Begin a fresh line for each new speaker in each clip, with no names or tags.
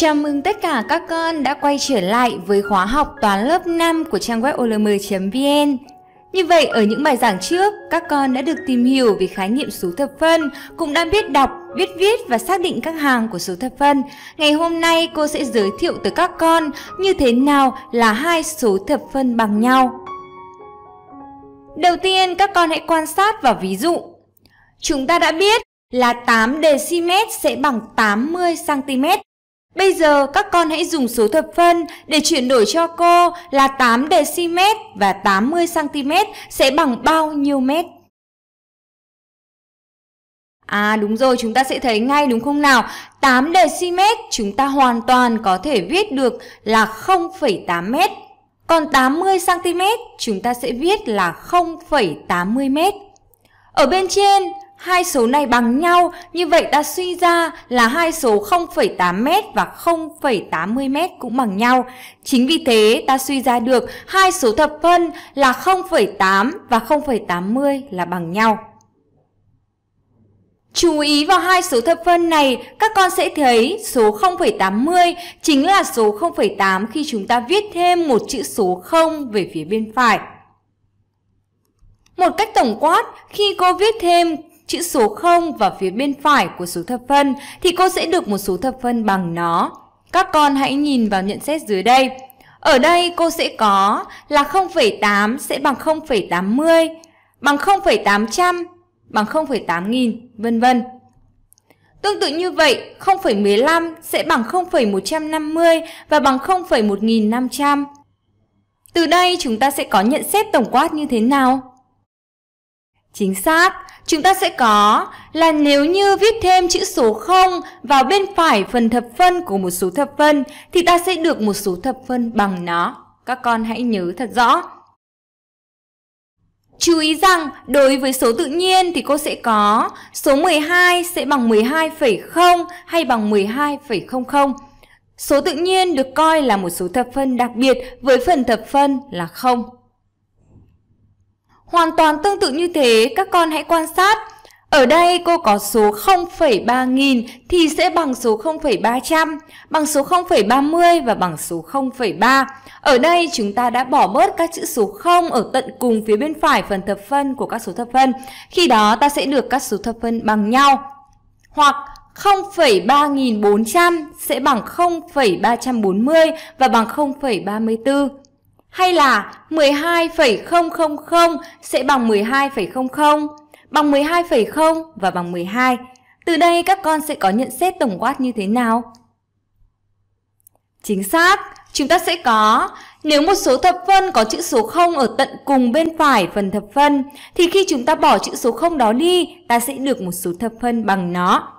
Chào mừng tất cả các con đã quay trở lại với khóa học toán lớp 5 của trang web olm.vn. Như vậy, ở những bài giảng trước, các con đã được tìm hiểu về khái niệm số thập phân, cũng đã biết đọc, biết viết và xác định các hàng của số thập phân. Ngày hôm nay, cô sẽ giới thiệu tới các con như thế nào là hai số thập phân bằng nhau. Đầu tiên, các con hãy quan sát vào ví dụ. Chúng ta đã biết là 8 dm sẽ bằng 80 cm Bây giờ các con hãy dùng số thập phân để chuyển đổi cho cô là 8 dm và 80 cm sẽ bằng bao nhiêu mét? À đúng rồi, chúng ta sẽ thấy ngay đúng không nào? 8 dm chúng ta hoàn toàn có thể viết được là 0,8 mét. Còn 80 cm chúng ta sẽ viết là 0,80 mét. Ở bên trên Hai số này bằng nhau, như vậy ta suy ra là hai số 0,8m và 0,80m cũng bằng nhau. Chính vì thế ta suy ra được hai số thập phân là 0,8 và 0,80 là bằng nhau. Chú ý vào hai số thập phân này, các con sẽ thấy số 0,80 chính là số 0,8 khi chúng ta viết thêm một chữ số 0 về phía bên phải. Một cách tổng quát, khi cô viết thêm chữ số 0 và phía bên phải của số thập phân thì cô sẽ được một số thập phân bằng nó. Các con hãy nhìn vào nhận xét dưới đây. Ở đây cô sẽ có là 0,8 sẽ bằng 0,80, bằng 0,800, bằng 0,8000 vân vân. Tương tự như vậy, 0,15 sẽ bằng 0,150 và bằng 0,1500. Từ đây chúng ta sẽ có nhận xét tổng quát như thế nào? Chính xác, chúng ta sẽ có là nếu như viết thêm chữ số 0 vào bên phải phần thập phân của một số thập phân thì ta sẽ được một số thập phân bằng nó. Các con hãy nhớ thật rõ. Chú ý rằng đối với số tự nhiên thì cô sẽ có số 12 sẽ bằng 12,0 hay bằng 12,00. Số tự nhiên được coi là một số thập phân đặc biệt với phần thập phân là 0. Hoàn toàn tương tự như thế, các con hãy quan sát. Ở đây cô có số 0,3 nghìn thì sẽ bằng số 0,300, bằng số 0,30 và bằng số 0,3. Ở đây chúng ta đã bỏ bớt các chữ số 0 ở tận cùng phía bên phải phần thập phân của các số thập phân. Khi đó ta sẽ được các số thập phân bằng nhau. Hoặc 0,3400 sẽ bằng 0,340 và bằng 0,34 hay là 12,000 sẽ bằng 12,00, bằng 12,0 và bằng 12. Từ đây các con sẽ có nhận xét tổng quát như thế nào? Chính xác, chúng ta sẽ có nếu một số thập phân có chữ số 0 ở tận cùng bên phải phần thập phân thì khi chúng ta bỏ chữ số 0 đó đi, ta sẽ được một số thập phân bằng nó.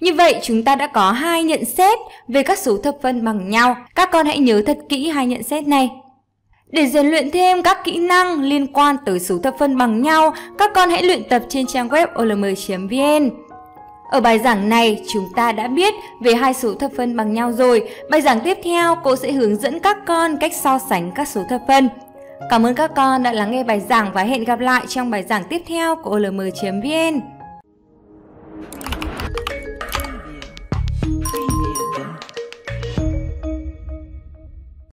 Như vậy chúng ta đã có hai nhận xét về các số thập phân bằng nhau. Các con hãy nhớ thật kỹ hai nhận xét này. Để rèn luyện thêm các kỹ năng liên quan tới số thập phân bằng nhau, các con hãy luyện tập trên trang web olm.vn. Ở bài giảng này, chúng ta đã biết về hai số thập phân bằng nhau rồi. Bài giảng tiếp theo, cô sẽ hướng dẫn các con cách so sánh các số thập phân. Cảm ơn các con đã lắng nghe bài giảng và hẹn gặp lại trong bài giảng tiếp theo của olm.vn.